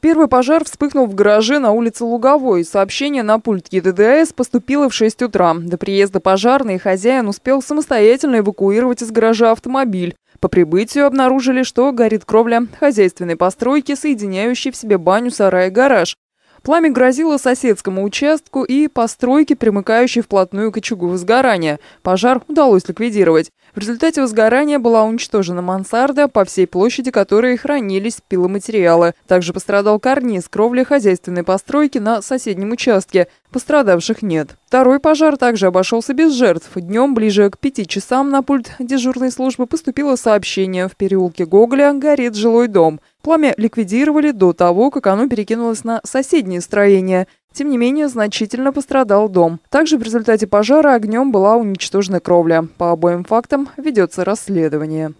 Первый пожар вспыхнул в гараже на улице Луговой. Сообщение на пульт ЕДДС поступило в 6 утра. До приезда пожарной хозяин успел самостоятельно эвакуировать из гаража автомобиль. По прибытию обнаружили, что горит кровля хозяйственной постройки, соединяющей в себе баню, сарай и гараж. Пламя грозило соседскому участку и постройке, примыкающей вплотную к очагу возгорания. Пожар удалось ликвидировать. В результате возгорания была уничтожена мансарда, по всей площади которой хранились пиломатериалы. Также пострадал карниз кровли хозяйственной постройки на соседнем участке. Пострадавших нет. Второй пожар также обошелся без жертв. Днем, ближе к пяти часам, на пульт дежурной службы поступило сообщение. В переулке Гоголя горит жилой дом пламя ликвидировали до того, как оно перекинулось на соседние строения. Тем не менее, значительно пострадал дом. Также в результате пожара огнем была уничтожена кровля. По обоим фактам ведется расследование.